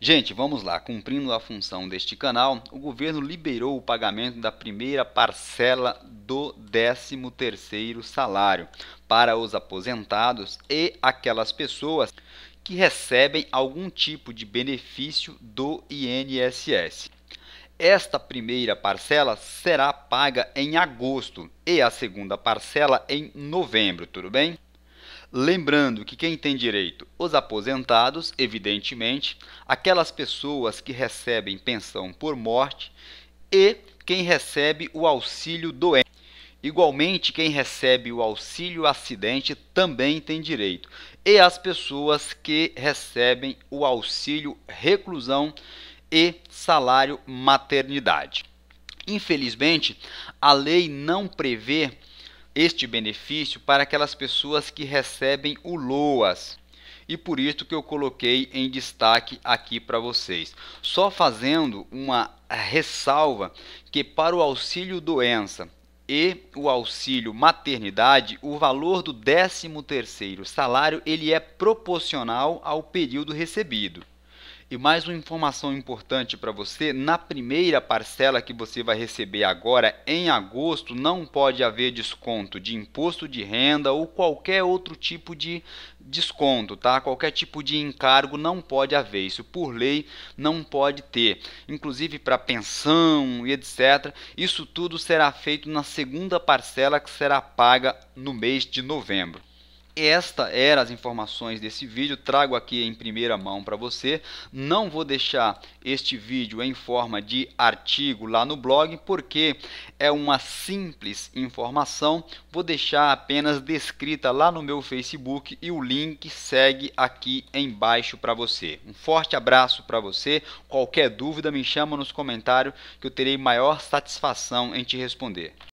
Gente, vamos lá. Cumprindo a função deste canal, o governo liberou o pagamento da primeira parcela do 13º salário para os aposentados e aquelas pessoas que recebem algum tipo de benefício do INSS. Esta primeira parcela será paga em agosto e a segunda parcela em novembro, tudo bem? Lembrando que quem tem direito? Os aposentados, evidentemente, aquelas pessoas que recebem pensão por morte e quem recebe o auxílio doente Igualmente, quem recebe o auxílio acidente também tem direito. E as pessoas que recebem o auxílio reclusão e salário maternidade. Infelizmente, a lei não prevê este benefício para aquelas pessoas que recebem o LOAS. E por isso que eu coloquei em destaque aqui para vocês. Só fazendo uma ressalva que para o auxílio doença e o auxílio maternidade, o valor do 13º salário ele é proporcional ao período recebido. E mais uma informação importante para você: na primeira parcela que você vai receber agora, em agosto, não pode haver desconto de imposto de renda ou qualquer outro tipo de desconto, tá? Qualquer tipo de encargo não pode haver, isso por lei não pode ter. Inclusive para pensão e etc. Isso tudo será feito na segunda parcela que será paga no mês de novembro. Esta era as informações desse vídeo, trago aqui em primeira mão para você. Não vou deixar este vídeo em forma de artigo lá no blog, porque é uma simples informação. Vou deixar apenas descrita lá no meu Facebook e o link segue aqui embaixo para você. Um forte abraço para você. Qualquer dúvida me chama nos comentários que eu terei maior satisfação em te responder.